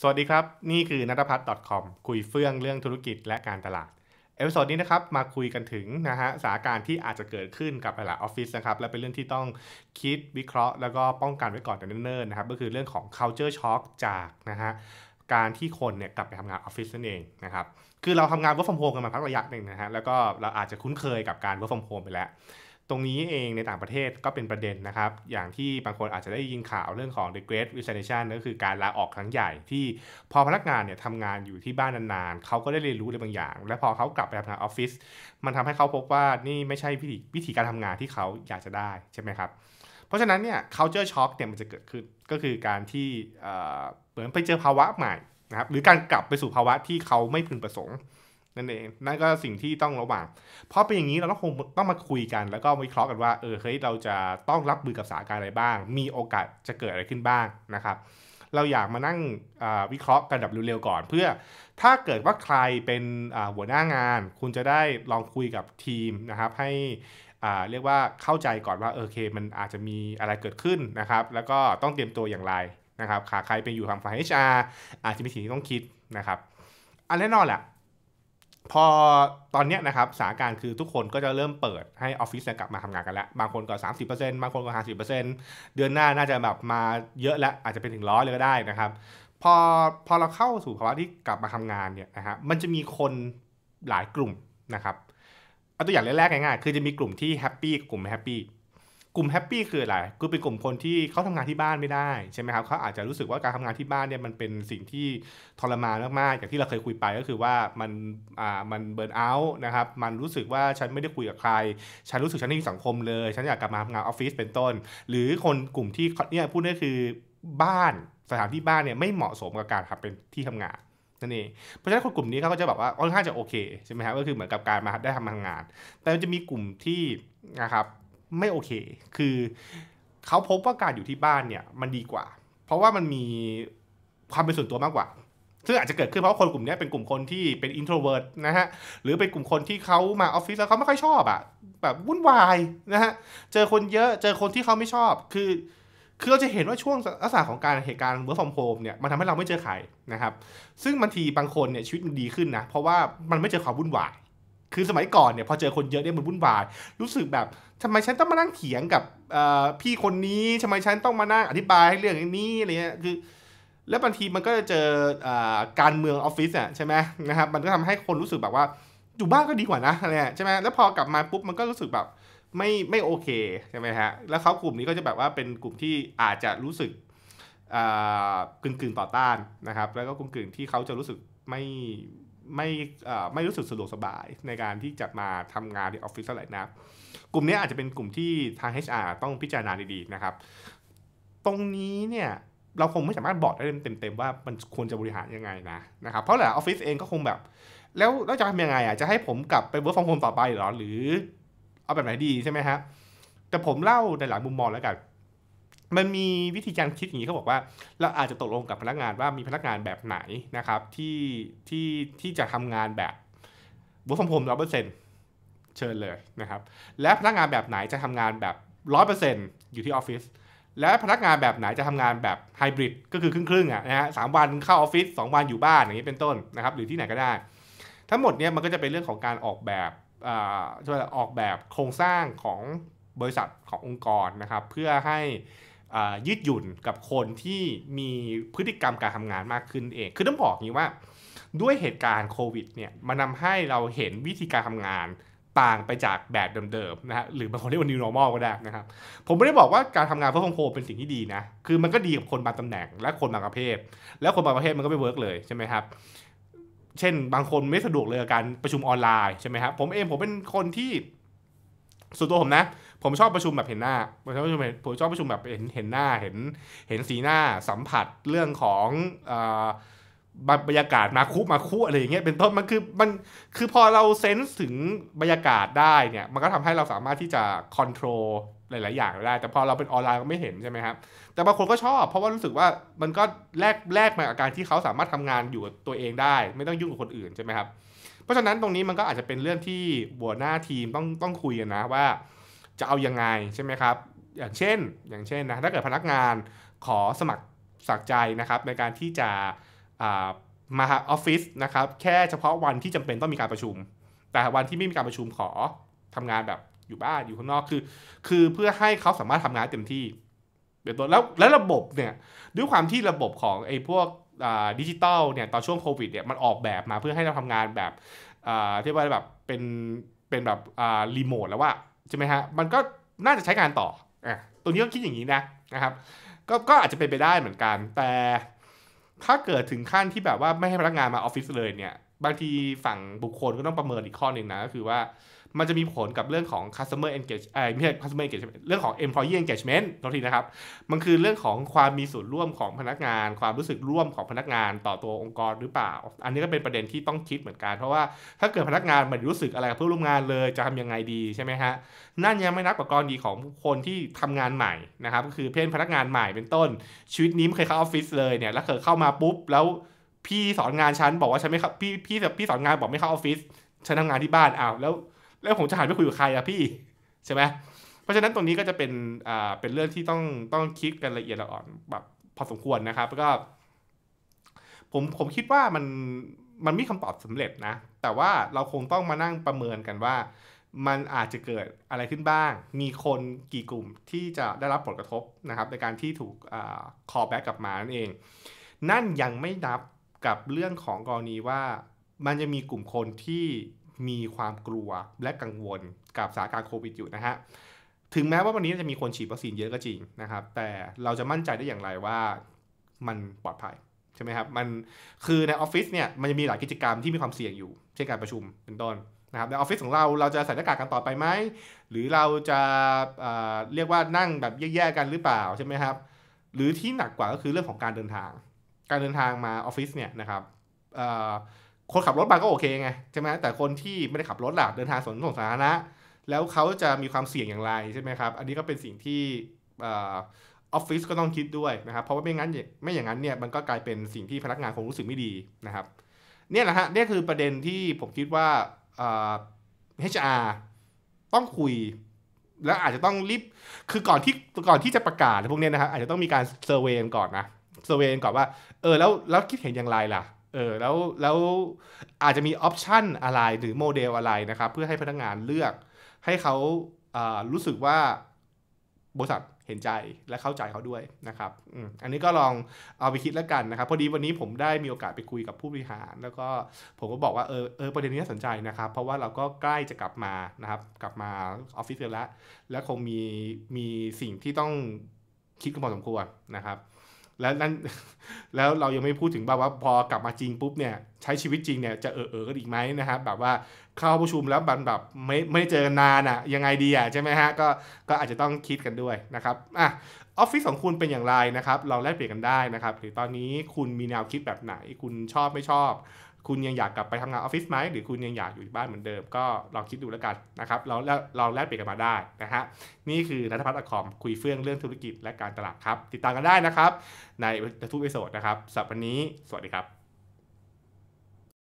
สวัสดีครับนี่คือนัทพัฒน์ .com คุยเฟื่องเรื่องธุรกิจและการตลาด เอพิโซดนี้นะครับมาคุยกันถึงนะฮะสถานการณ์ที่อาจจะเกิดขึ้นกับหลายออฟฟิศนะครับและเป็นเรื่องที่ต้องคิดวิเคราะห์ แล้วก็ป้องกันไว้ก่อนแต่เนิ่นๆนะครับก็คือเรื่องของ culture shock จากนะฮะการที่คนเนี่ยกลับไปทำงานออฟฟิศนั่นเองนะครับคือเราทำงาน work from home กันมาพักระยะหนึ่งนะฮะแล้วก็เราอาจจะคุ้นเคยกับการ work from home ไปแล้วตรงนี้เองในต่างประเทศก็เป็นประเด็นนะครับ อย่างที่บางคนอาจจะได้ยินข่าวเรื่องของ the great resignation ก็คือการลาออกครั้งใหญ่ที่พอพนักงานเนี่ยทำงานอยู่ที่บ้านนานๆ เขาก็ได้เรียนรู้อะไรบางอย่าง และพอเขากลับไปทำงานออฟฟิศมันทำให้เขาพบว่านี่ไม่ใช่วิธีวิธีการทำงานที่เขาอยากจะได้ ใช่ไหมครับ เพราะฉะนั้นเนี่ย culture shock เนี่ยมันจะเกิดขึ้นก็คือการที่เหมือนไปเจอภาวะใหม่นะครับหรือการกลับไปสู่ภาวะที่เขาไม่พึงประสงค์นั่นเองนั่นก็สิ่งที่ต้องระวังเพราะเป็นอย่างนี้เราต้องคงต้องมาคุยกัน แล้วก็วิเคราะห์กันว่าเออเฮ้ยเราจะต้องรับมือกับสถานการณ์อะไรบ้าง มีโอกาสจะเกิดอะไรขึ้นบ้างนะครับ เราอยากมานั่งวิเคราะห์กันแบบเร็วๆก่อน เพื่อถ้าเกิดว่าใครเป็นหัวหน้างาน คุณจะได้ลองคุยกับทีมนะครับ ให้เรียกว่าเข้าใจก่อนว่าโอเค มันอาจจะมีอะไรเกิดขึ้นนะครับ แล้วก็ต้องเตรียมตัวอย่างไรนะครับ ขาใครเป็นอยู่ทางฝ่าย HR อาจจะมีสิ่งที่ต้องคิดนะครับอันแน่นอนแหละพอตอนนี้นะครับสถานการณ์คือทุกคนก็จะเริ่มเปิดให้ออฟฟิศกลับมาทำงานกันแล้ว บางคนก็ 30%บางคนก็50%เดือนหน้าน่าจะแบบมาเยอะแล้วอาจจะเป็นถึงร้อยเลยก็ได้นะครับพอพอเราเข้าสู่ภาวะที่กลับมาทำงานเนี่ยนะฮะมันจะมีคนหลายกลุ่มนะครับเอาตัวอย่างแรกๆง่ายๆคือจะมีกลุ่มที่แฮปปี้กกลุ่มไม่แฮปปี้กลุ่มแฮปปี้คืออะไรคือเป็นกลุ่มคนที่เขาทำงานที่บ้านไม่ได้ใช่ไหมครับเขาอาจจะรู้สึกว่าการทำงานที่บ้านเนี่ยมันเป็นสิ่งที่ทรมานมากๆ อย่างที่เราเคยคุยไปก็คือว่ามันอ่ามันเบิร์นเอาท์นะครับ มันรู้สึกว่าฉันไม่ได้คุยกับใคร ฉันรู้สึกฉันไม่มีสังคมเลย ฉันอยากกลับมาทำงาน ออฟฟิศเป็นต้น หรือคนกลุ่มที่เนี่ยพูดได้คือบ้านสถานที่บ้านเนี่ยไม่เหมาะสมกับการทำเป็นที่ทำงานนั่นเอง เพราะฉะนั้นคนกลุ่มนี้เขาก็จะแบบว่าค่อนข้างจะโอเคใช่ไหมครับก็คือเหมือนกับการมาได้ทำางาน แต่มันจะมีกลุ่มที่นะครับไม่โอเค คือเขาพบว่าการอยู่ที่บ้านเนี่ยมันดีกว่า เพราะว่ามันมีความเป็นส่วนตัวมากกว่า ซึ่งอาจจะเกิดขึ้นเพราะคนกลุ่มนี้เป็นกลุ่มคนที่เป็นอินโทรเวิร์ตนะฮะ หรือเป็นกลุ่มคนที่เขามาออฟฟิศแล้วเขาไม่ค่อยชอบอะ่ะ แบบวุ่นวายนะฮะ เจอคนเยอะ เจอคนที่เขาไม่ชอบ คือคือเราจะเห็นว่าช่วงลักษณะของการเหตุการณ์เบอร์ฟอร์มโฮมเนี่ยมันทำให้เราไม่เจอใครนะครับ ซึ่งบางทีบางคนเนี่ยชีวิตมันดีขึ้นนะ เพราะว่ามันไม่เจอความวุ่นวายคือสมัยก่อนเนี่ยพอเจอคนเยอะเนี่ยมันวุ่นวายรู้สึกแบบทำไมฉันต้องมานั่งเถียงกับพี่คนนี้ทำไมฉันต้องมานั่งอธิบายให้เรื่องนี้อะไรเงี้ยคือ แล้วบางทีมันก็จะเจอการเมืองออฟฟิศอ่ะใช่ไหมนะครับมันก็ทำให้คนรู้สึกแบบว่าอยู่บ้านก็ดีกว่านะอะไรใช่ไหมแล้วพอกลับมาปุ๊บมันก็รู้สึกแบบไม่ไม่โอเคใช่ไหมฮะแล้วเขากลุ่มนี้ก็จะแบบว่าเป็นกลุ่มที่อาจจะรู้สึกกึ่งกึ่งต่อต้านนะครับแล้วก็กลุ่มกึ่งที่เขาจะรู้สึกไม่ไม่ไม่รู้สึกสะดวกสบายในการที่จะมาทำงานในออฟฟิศอะไรนะกลุ่มนี้อาจจะเป็นกลุ่มที่ทาง HR ต้องพิจารณาดีๆนะครับตรงนี้เนี่ยเราคงไม่สามารถบอกได้เต็มๆว่ามันควรจะบริหารยังไงนะนะครับเพราะหละออฟฟิศเองก็คงแบบ แล้วเราจะทำยังไงอ่ะจะให้ผมกลับไปเวิร์กฟอร์มโฮมต่อไปหรอหรือเอาแบบไหนดีใช่ไหมฮะแต่ผมเล่าในหลายมุมมองแล้วกันมันมีวิธีการคิดอย่างนี้เขาบอกว่าเราอาจจะตกลงกับพนักงานว่ามีพนักงานแบบไหนนะครับ ที่ที่ที่จะทำงานแบบบุฟฟองผมร้อเปอร์เซ็นเชิญเลยนะครับ และพนักงานแบบไหนจะทำงานแบบร้อยเปอร์เซ็นอยู่ที่ออฟฟิศและพนักงานแบบไหนจะทำงานแบบไฮบริดก็คือครึ่งครึ่งอ่ะนะฮะสามวันเข้าออฟฟิศสองวันอยู่บ้านอย่างนี้เป็นต้นนะครับ หรือที่ไหนก็ได้ ทั้งหมดเนี้ยมันก็จะเป็นเรื่องของการออกแบบอ่าออกแบบโครงสร้างของบริษัทขององค์กรนะครับ เพื่อให้ยืดหยุ่นกับคนที่มีพฤติกรรมการทำงานมากขึ้นเอง คือต้องบอกนี้ว่า ด้วยเหตุการณ์โควิดเนี่ยมันทาให้เราเห็นวิธีการทำงานต่างไปจากแบบเดิมๆนะฮะหรือบางคนเรียกว่า new normal ก็ได้นะครับ ผมไม่ได้บอกว่าการทำงานเพื่อฟองโพเป็นสิ่งที่ดีนะคือมันก็ดีกับคนบางตำแหน่งและคนบางประเภท แล้วคนบางประเภทมันก็ไม่เวิร์กเลยใช่ไหมครับเช่นบางคนไม่สะดวกเลยการประชุมออนไลน์ใช่ไหมครับผมเองผมเป็นคนที่ส่วนตัวผมนะ ผมชอบประชุมแบบเห็นหน้าผมชอบประชุมผมชอบประชุมแบบเห็นเห็นหน้า เห็น เห็นสีหน้า สัมผัสเรื่องของบรรยากาศ มาคุมาคุอะไรอย่างเงี้ย เป็นต้น มันคือ มัน คือพอเราเซนส์ถึงบรรยากาศได้เนี่ย มันก็ทำให้เราสามารถที่จะคอนโทรหลาย ๆ อย่างได้ แต่พอเราเป็นออนไลน์ก็ไม่เห็นใช่ไหมครับแต่บางคนก็ชอบเพราะว่ารู้สึกว่ามันก็แลกแลกมาอาการที่เขาสามารถทำงานอยู่กับตัวเองได้ ไม่ต้องยุ่งกับคนอื่นใช่ไหมครับเพราะฉะนั้นตรงนี้มันก็อาจจะเป็นเรื่องที่บัวหน้าทีมต้องต้องคุยกันนะว่าจะเอายังไงใช่ไหมครับอย่างเช่นอย่างเช่นนะถ้าเกิดพนักงานขอสมัครสักใจนะครับในการที่จะมาออฟฟิศนะครับแค่เฉพาะวันที่จำเป็นต้องมีการประชุม แต่วันที่ไม่มีการประชุมขอทำงานแบบอยู่บ้านอยู่ข้างนอกคือ คือเพื่อให้เขาสามารถทำงานเต็มที่เป็นต้นแล้วแลวระบบเนี่ยด้วยความที่ระบบของไอ้พวกดิจิตอลเนี่ยตอนช่วงโควิดเนี่ยมันออกแบบมาเพื่อให้เราทำงานแบบที่ว่าแบบเป็นเป็นแบบรีโมทแล้วว่าใช่ไหมฮะมันก็น่าจะใช้งานต่ออ่ะตรงนี้ก็คิดอย่างนี้นะนะครับก็ก็อาจจะเป็นไปได้เหมือนกัน แต่ถ้าเกิดถึงขั้นที่แบบว่าไม่ให้พนักงานมาออฟฟิศเลยเนี่ยบางทีฝั่งบุคคลก็ต้องประเมินอีกข้อหนึ่งนะ ก็คือว่ามันจะมีผลกับเรื่องของ customer engage เอ่อไม่ใช่ customer engagement เรื่องของ employee engagement ตรงทีนะครับ มันคือเรื่องของความมีส่วนร่วมของพนักงานความรู้สึกร่วมของพนักงานต่อตัวองค์กรหรือเปล่า อันนี้ก็เป็นประเด็นที่ต้องคิดเหมือนกัน เพราะว่าถ้าเกิดพนักงานไม่รู้สึกอะไรกับเพื่อนร่วมงานเลยจะทำยังไงดีใช่ไหมฮะนั่นยังไม่นับกับกรณีของคนที่ทำงานใหม่นะครับ ก็คือเพื่อนพนักงานใหม่เป็นต้นชีวิตนี้ไม่เคยเข้าออฟฟิศเลยเนี่ยแล้วเิดเข้ามาปุ๊บแล้วพี่สอนงานฉันบอกว่าฉันไม่เข้าพี่พี่พี่สอนงานบอกไม่เข้าออฟฟิศฉันทำงานที่บ้านอ้าวแล้วแล้วผมจะหันไปคุยกับใครอะพี่ใช่ไหมเพราะฉะนั้นตรงนี้ก็จะเป็นอ่าเป็นเรื่องที่ต้องต้องคิดกันละเอียดละอ่อนแบบพอสมควรนะครับแล้วก็ผมผมคิดว่ามันมันมีคำตอบสำเร็จนะ แต่ว่าเราคงต้องมานั่งประเมินกันว่ามันอาจจะเกิดอะไรขึ้นบ้าง มีคนกี่กลุ่มที่จะได้รับผลกระทบนะครับในการที่ถูกอ่าคอแบ็กกลับมานั่นเองนั่นยังไม่นับกับเรื่องของกรณีว่ามันจะมีกลุ่มคนที่มีความกลัวและกังวลกับสถานการณ์โควิดอยู่นะฮะ ถึงแม้ว่าวันนี้จะมีคนฉีดวัคซีนเยอะก็จริงนะครับ แต่เราจะมั่นใจได้อย่างไรว่ามันปลอดภัยใช่ไหมครับ มันคือในออฟฟิศเนี่ยมันจะมีหลายกิจกรรมที่มีความเสี่ยงอยู่ เช่นการประชุม เป็นต้นนะครับ ในออฟฟิศของเราเราจะใส่หน้ากากกันต่อไปไหม หรือเราจะเรียกว่านั่งแบบแย่ๆกันหรือเปล่าใช่ไหมครับ หรือที่หนักกว่าก็คือเรื่องของการเดินทางการเดินทางมาออฟฟิศเนี่ยนะครับ คนขับรถมาก็โอเคไง ใช่ไหม แต่คนที่ไม่ได้ขับรถหลักเดินทางสนส่งสาธารณะแล้วเขาจะมีความเสี่ยงอย่างไรใช่ไหมครับ อันนี้ก็เป็นสิ่งที่ออฟฟิศก็ต้องคิดด้วยนะครับ เพราะว่าไม่งั้นไม่อย่างนั้นเนี่ยมันก็กลายเป็นสิ่งที่พนักงานคงรู้สึกไม่ดีนะครับ เนี่ยแหละฮะนี่คือประเด็นที่ผมคิดว่า HR ต้องคุย แล้วอาจจะต้องรีบคือก่อนที่ก่อนที่จะประกาศพวกนี้นะครับ อาจจะต้องมีการเซอร์เวย์ก่อนนะสเวนก่อนว่าเออแล้วแล้วคิดเห็นอย่างไรล่ะ เออแล้วแล้วอาจจะมีออปชันอะไรหรือโมเดลอะไรนะครับ เพื่อให้พนักงานเลือก ให้เขาารู้สึกว่าบริษัทเห็นใจและเข้าใจเขาด้วยนะครับอันนี้ก็ลองเอาไปคิดแล้วกันนะครับ พอดีวันนี้ผมได้มีโอกาสไปคุยกับผู้บริหาร แล้วก็ผมก็บอกว่าเออเออประเด็นนี้น่าสนใจนะครับ เพราะว่าเราก็ใกล้จะกลับมานะครับ กลับมาออฟฟิศแล้วและคงมีมีสิ่งที่ต้องคิดกันพอสมควรนะครับแล้วนั่นแล้วเรายังไม่พูดถึงแบบว่าพอกลับมาจริงปุ๊บเนี่ยใช้ชีวิตจริงเนี่ยจะเออเออกันอีกไหมนะครับแบบว่าเข้าประชุมแล้วบันแบบไม่ไม่เจอกันนานอะ่ะยังไงดีอะ่ะใช่ไหมฮะก็ก็อาจจะต้องคิดกันด้วยนะครับอ่ะออฟฟิศของคุณเป็นอย่างไรนะครับลองแลกเปลี่ยนกันได้นะครับหรือตอนนี้คุณมีแนวคิดแบบไหน คุณชอบไม่ชอบคุณยังอยากกลับไปทำงานออฟฟิศไหมหรือคุณยังอยากอยู่บ้านเหมือนเดิมก็ลองคิดดูแล้วกันนะครับ เราเราแลกเปลี่ยนกันมาได้นะฮะนี่คือรัฐพัฒน์อคอมคุยเฟื่องเรื่องธุรกิจและการตลาดครับ ติดตามกันได้นะครับในทุกเอพิโซดนะครับสัปดาห์นี้ สวัสดีครับ